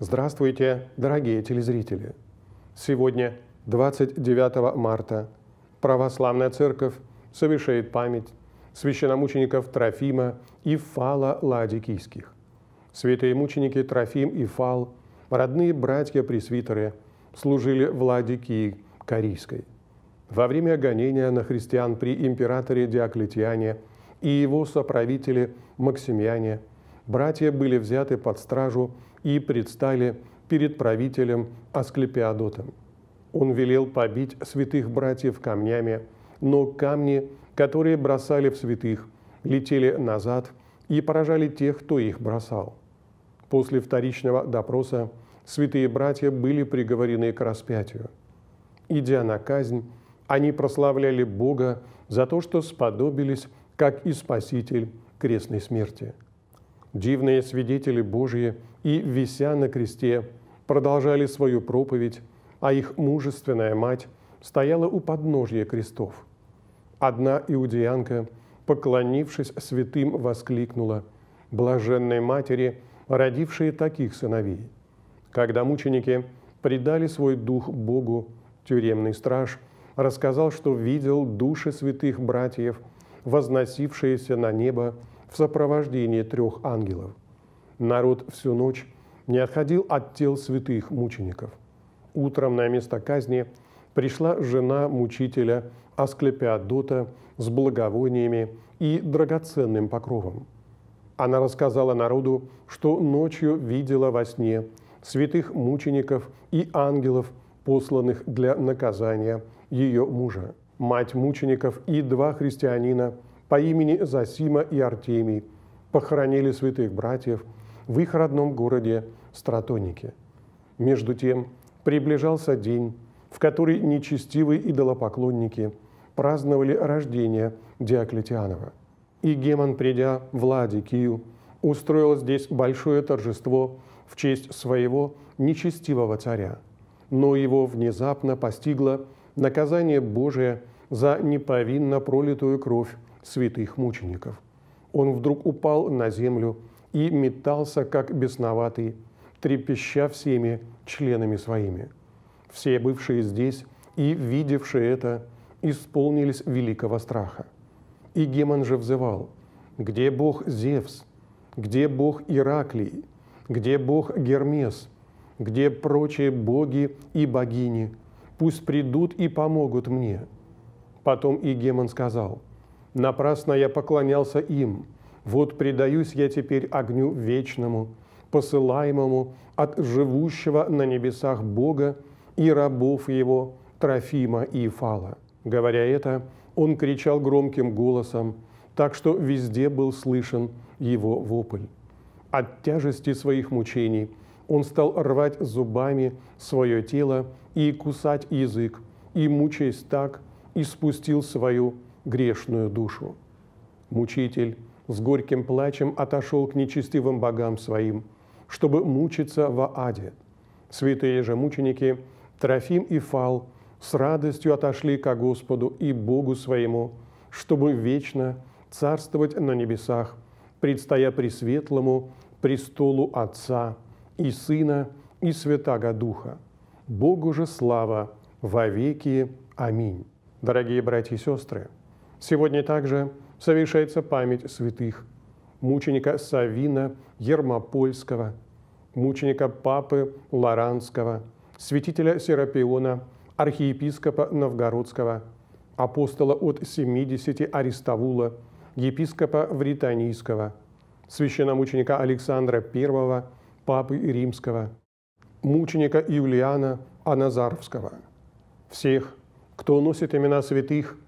Здравствуйте, дорогие телезрители! Сегодня, 29 марта, Православная Церковь совершает память священномучеников Трофима и Фала Ладикийских. Святые мученики Трофим и Фал, родные братья-пресвитеры, служили в Ладикии Корейской. Во время гонения на христиан при императоре Диоклетиане и его соправителе Максимиане – братья были взяты под стражу и предстали перед правителем Асклепиадотом. Он велел побить святых братьев камнями, но камни, которые бросали в святых, летели назад и поражали тех, кто их бросал. После вторичного допроса святые братья были приговорены к распятию. Идя на казнь, они прославляли Бога за то, что сподобились, как и Спаситель, крестной смерти – Дивные свидетели Божьи и, вися на кресте, продолжали свою проповедь, а их мужественная мать стояла у подножья крестов. Одна иудеянка, поклонившись святым, воскликнула «Блаженной матери, родившие таких сыновей!» Когда мученики предали свой дух Богу, тюремный страж рассказал, что видел души святых братьев, возносившиеся на небо – в сопровождении трех ангелов. Народ всю ночь не отходил от тел святых мучеников. Утром на место казни пришла жена мучителя Асклепиадота с благовониями и драгоценным покровом. Она рассказала народу, что ночью видела во сне святых мучеников и ангелов, посланных для наказания ее мужа, мать мучеников и два христианина – по имени Засима и Артемий похоронили святых братьев в их родном городе Стратонике. Между тем приближался день, в который нечестивые идолопоклонники праздновали рождение Диоклетианова. И Гемон, придя в Ладикию, устроил здесь большое торжество в честь своего нечестивого царя. Но его внезапно постигло наказание Божие за неповинно пролитую кровь святых мучеников. Он вдруг упал на землю и метался, как бесноватый, трепеща всеми членами своими. Все бывшие здесь и видевшие это исполнились великого страха. И Гемон же взывал, «Где Бог Зевс? Где Бог Ираклий? Где Бог Гермес? Где прочие боги и богини? Пусть придут и помогут мне». Потом и Гемон сказал – Напрасно я поклонялся им. Вот предаюсь я теперь огню вечному, посылаемому от живущего на небесах Бога и рабов его Трофима и Фала. Говоря это, он кричал громким голосом, так что везде был слышен его вопль. От тяжести своих мучений он стал рвать зубами свое тело и кусать язык, и, мучаясь так, испустил свою грешную душу. Мучитель с горьким плачем отошел к нечестивым богам своим, чтобы мучиться во аде. Святые же мученики Трофим и Фал с радостью отошли ко Господу и Богу своему, чтобы вечно царствовать на небесах, предстоя пресветлому престолу Отца и Сына и Святаго Духа. Богу же слава во веки. Аминь. Дорогие братья и сестры, Сегодня также совершается память святых мученика Савина Ермопольского, мученика Папы Лоранского, святителя Серапиона, архиепископа Новгородского, апостола от 70 Аристовула, епископа Вританийского, священномученика Александра I, папы Римского, мученика Юлиана Аназаровского. Всех, кто носит имена святых –